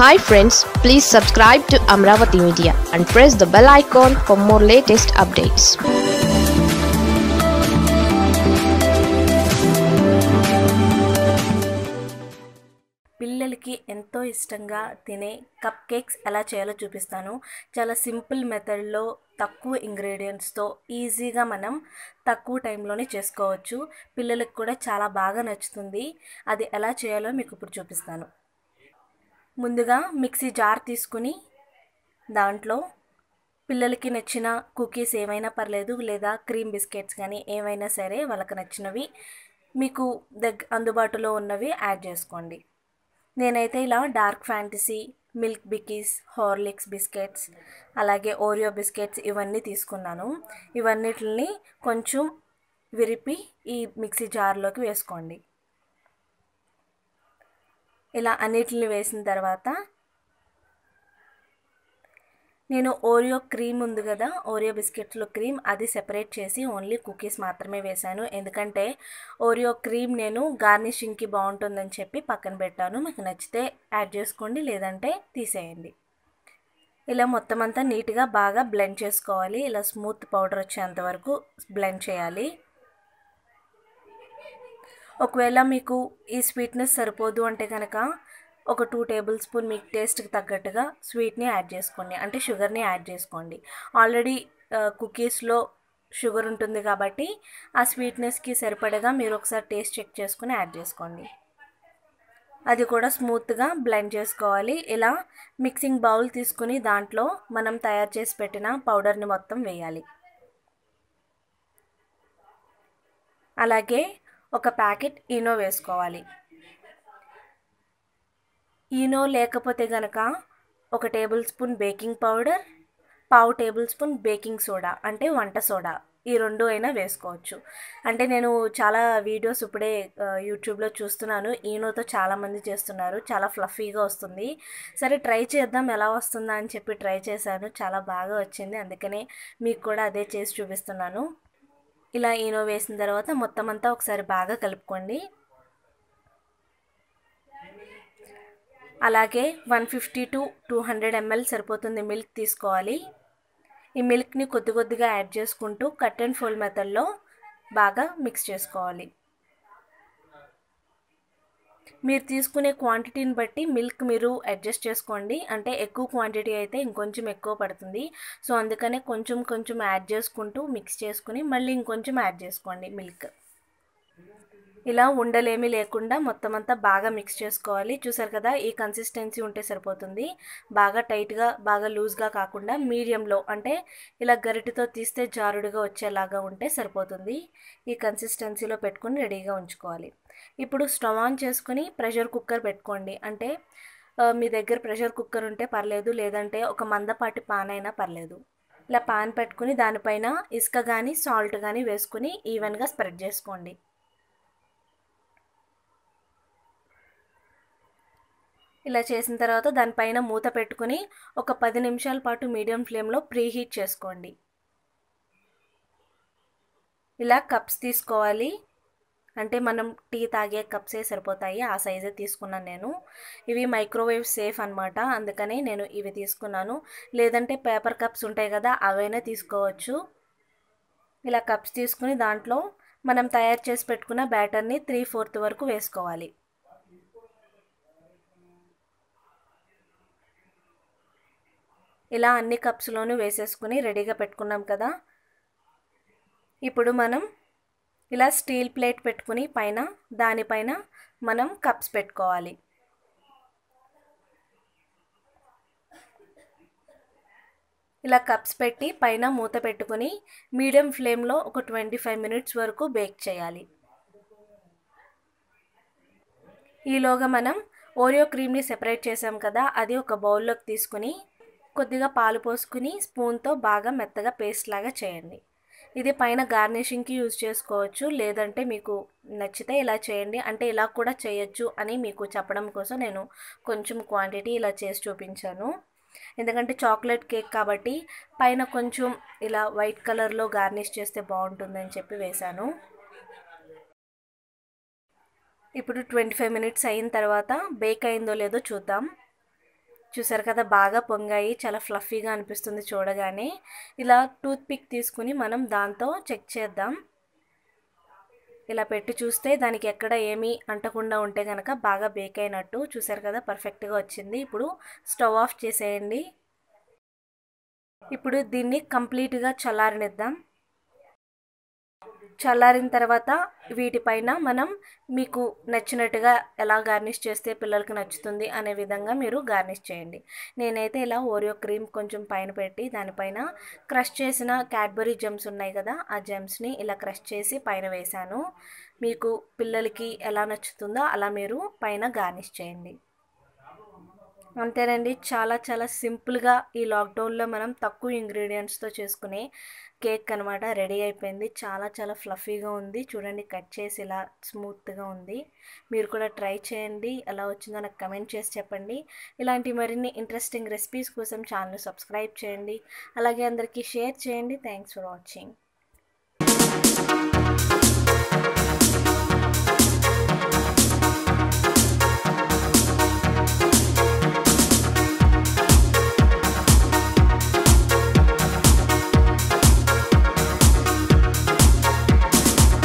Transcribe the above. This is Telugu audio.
hi friends please subscribe to Amaravati media and press the bell icon for more latest updates పిల్లలకి ఎంతో ఇష్టంగా తినే కప్ కేక్స్ ఎలా చేయాలో చూపిస్తాను చాలా సింపుల్ మెథడ్లో తక్కువ ఇంగ్రీడియంట్స్తో ఈజీగా మనం తక్కువ టైంలోనే చేసుకోవచ్చు పిల్లలకు కూడా చాలా బాగా నచ్చుతుంది అది ఎలా చేయాలో మీకు ఇప్పుడు చూపిస్తాను ముందుగా మిక్సీ జార్ తీసుకుని దాంట్లో పిల్లలకి నచ్చిన కుకీస్ ఏమైనా పర్లేదు లేదా క్రీమ్ బిస్కెట్స్ కానీ ఏమైనా సరే వాళ్ళకి నచ్చినవి మీకు దగ్గ అందుబాటులో ఉన్నవి యాడ్ చేసుకోండి నేనైతే ఇలా Dark Fantasy Milk Bikis Horlicks biscuits అలాగే ఓరియో బిస్కెట్స్ ఇవన్నీ తీసుకున్నాను ఇవన్నిటిని కొంచెం విరిపి ఈ మిక్సీ జార్లోకి వేసుకోండి ఇలా అన్నిటిని వేసిన తర్వాత నేను ఓరియో క్రీమ్ ఉంది కదా ఓరియో బిస్కెట్లో క్రీమ్ అది సెపరేట్ చేసి ఓన్లీ కుకీస్ మాత్రమే వేశాను ఎందుకంటే ఓరియో క్రీమ్ నేను గార్నిషింగ్కి బాగుంటుందని చెప్పి పక్కన పెట్టాను మీకు నచ్చితే యాడ్ చేసుకోండి లేదంటే తీసేయండి ఇలా మొత్తం అంతా నీట్గా బాగా బ్లెండ్ చేసుకోవాలి ఇలా స్మూత్ పౌడర్ వచ్చేంత వరకు బ్లెండ్ చేయాలి ఒకవేళ మీకు ఈ స్వీట్నెస్ సరిపోదు అంటే కనుక ఒక టూ టేబుల్ స్పూన్ మీకు టేస్ట్కి తగ్గట్టుగా స్వీట్ని యాడ్ చేసుకోండి అంటే షుగర్ని యాడ్ చేసుకోండి ఆల్రెడీ కుకీస్లో షుగర్ ఉంటుంది కాబట్టి ఆ స్వీట్నెస్కి సరిపడగా మీరు ఒకసారి టేస్ట్ చెక్ చేసుకుని యాడ్ చేసుకోండి అది కూడా స్మూత్గా బ్లెండ్ చేసుకోవాలి ఇలా మిక్సింగ్ బౌల్ తీసుకుని దాంట్లో మనం తయారు చేసి పెట్టిన పౌడర్ని మొత్తం వేయాలి అలాగే ఒక ప్యాకెట్ ఈనో వేసుకోవాలి ఈనో లేకపోతే గనక ఒక టేబుల్ స్పూన్ బేకింగ్ పౌడర్ పావు టేబుల్ స్పూన్ బేకింగ్ సోడా అంటే వంట సోడా ఈ రెండు అయినా వేసుకోవచ్చు అంటే నేను చాలా వీడియోస్ ఇప్పుడే యూట్యూబ్లో చూస్తున్నాను ఈనోతో చాలామంది చేస్తున్నారు చాలా ఫ్లఫీగా వస్తుంది సరే ట్రై చేద్దాం ఎలా వస్తుందా అని చెప్పి ట్రై చేశాను చాలా బాగా వచ్చింది అందుకనే మీకు కూడా అదే చేసి చూపిస్తున్నాను ఇలా ఈనో వేసిన తర్వాత మొత్తం అంతా ఒకసారి బాగా కలుపుకోండి అలాగే one fifty to two hundred ML సరిపోతుంది మిల్క్ తీసుకోవాలి ఈ మిల్క్ని కొద్ది కొద్దిగా యాడ్ చేసుకుంటూ కట్ అండ్ ఫోల్ మెథడ్లో బాగా మిక్స్ చేసుకోవాలి మీరు తీసుకునే క్వాంటిటీని బట్టి మిల్క్ మీరు అడ్జస్ట్ చేసుకోండి అంటే ఎక్కువ క్వాంటిటీ అయితే ఇంకొంచెం ఎక్కువ పడుతుంది సో అందుకనే కొంచెం కొంచెం యాడ్ చేసుకుంటూ మిక్స్ చేసుకుని మళ్ళీ ఇంకొంచెం యాడ్ చేసుకోండి మిల్క్ ఇలా ఉండలేమి లేకుండా మొత్తం అంతా బాగా మిక్స్ చేసుకోవాలి చూసారు కదా ఈ కన్సిస్టెన్సీ ఉంటే సరిపోతుంది బాగా టైట్గా బాగా లూజ్గా కాకుండా మీడియంలో అంటే ఇలా గరిటితో తీస్తే జారుడుగా వచ్చేలాగా ఉంటే సరిపోతుంది ఈ కన్సిస్టెన్సీలో పెట్టుకుని రెడీగా ఉంచుకోవాలి ఇప్పుడు స్టవ్ ఆన్ చేసుకుని ప్రెషర్ కుక్కర్ పెట్టుకోండి అంటే మీ దగ్గర ప్రెషర్ కుక్కర్ ఉంటే పర్లేదు లేదంటే ఒక మందపాటి పాన్ అయినా పర్లేదు ఇలా పాన్ పెట్టుకుని దానిపైన ఇసుక కానీ సాల్ట్ కానీ వేసుకుని ఈవెన్గా స్ప్రెడ్ చేసుకోండి ఇలా చేసిన తర్వాత దానిపైన మూత పెట్టుకుని ఒక పది నిమిషాల పాటు మీడియం ఫ్లేమ్లో ప్రీహీట్ చేసుకోండి ఇలా కప్స్ తీసుకోవాలి అంటే మనం టీ తాగే కప్సే సరిపోతాయి ఆ సైజే తీసుకున్నాను నేను ఇవి మైక్రోవేవ్ సేఫ్ అనమాట అందుకని నేను ఇవి తీసుకున్నాను లేదంటే పేపర్ కప్స్ ఉంటాయి కదా అవైనా తీసుకోవచ్చు ఇలా కప్స్ తీసుకుని దాంట్లో మనం తయారు చేసి పెట్టుకున్న బ్యాటర్ని త్రీ ఫోర్త్ వరకు వేసుకోవాలి ఇలా అన్ని కప్స్లోనూ వేసేసుకుని రెడీగా పెట్టుకున్నాం కదా ఇప్పుడు మనం ఇలా స్టీల్ ప్లేట్ పెట్టుకుని పైన దానిపైన మనం కప్స్ పెట్టుకోవాలి ఇలా కప్స్ పెట్టి పైన మూత పెట్టుకుని మీడియం ఫ్లేమ్లో ఒక ట్వంటీ ఫైవ్ మినిట్స్ వరకు బేక్ చేయాలి ఈలోగా మనం ఓరియో క్రీమ్ని సెపరేట్ చేసాం కదా అది ఒక బౌల్లోకి తీసుకుని కొద్దిగా పాలు పోసుకుని స్పూన్తో బాగా మెత్తగా పేస్ట్ లాగా చేయండి ఇది పైన గార్నిషింగ్కి యూజ్ చేసుకోవచ్చు లేదంటే మీకు నచ్చితే ఇలా చేయండి అంటే ఇలా కూడా చేయొచ్చు అని మీకు చెప్పడం కోసం నేను కొంచెం క్వాంటిటీ ఇలా చేసి చూపించాను ఎందుకంటే చాక్లెట్ కేక్ కాబట్టి పైన కొంచెం ఇలా వైట్ కలర్లో గార్నిష్ చేస్తే బాగుంటుందని చెప్పి వేశాను ఇప్పుడు ట్వంటీ ఫైవ్ మినిట్స్ అయిన తర్వాత బేక్ అయిందో లేదో చూద్దాం చూసారు కదా బాగా పొంగాయి చాలా ఫ్లఫీగా అనిపిస్తుంది చూడగానే ఇలా టూత్పిక్ తీసుకుని మనం దాంతో చెక్ చేద్దాం ఇలా పెట్టి చూస్తే దానికి ఎక్కడ ఏమీ అంటకుండా ఉంటే కనుక బాగా బేక్ అయినట్టు చూసారు కదా పర్ఫెక్ట్గా వచ్చింది ఇప్పుడు స్టవ్ ఆఫ్ చేసేయండి ఇప్పుడు దీన్ని కంప్లీట్గా చల్లారనిద్దాం చల్లారిన తర్వాత వీటిపైన మనం మీకు నచ్చినట్టుగా ఎలా గార్నిష్ చేస్తే పిల్లలకి నచ్చుతుంది అనే విధంగా మీరు గార్నిష్ చేయండి నేనైతే ఇలా ఓరియో క్రీమ్ కొంచెం పైన పెట్టి దానిపైన క్రష్ చేసిన క్యాడ్బరీ జెమ్స్ ఉన్నాయి కదా ఆ జెమ్స్ని ఇలా క్రష్ చేసి పైన వేశాను మీకు పిల్లలకి ఎలా నచ్చుతుందో అలా మీరు పైన గార్నిష్ చేయండి అంతేనండి చాలా చాలా సింపుల్గా ఈ లాక్డౌన్లో మనం తక్కువ ఇంగ్రీడియంట్స్తో చేసుకునే కేక్ అనమాట రెడీ అయిపోయింది చాలా చాలా ఫ్లఫీగా ఉంది చూడండి కట్ చేసి ఇలా స్మూత్గా ఉంది మీరు కూడా ట్రై చేయండి ఎలా వచ్చిందో నాకు కమెంట్ చేసి చెప్పండి ఇలాంటి మరిన్ని ఇంట్రెస్టింగ్ రెసిపీస్ కోసం ఛానల్ సబ్స్క్రైబ్ చేయండి అలాగే అందరికీ షేర్ చేయండి థ్యాంక్స్ ఫర్ వాచింగ్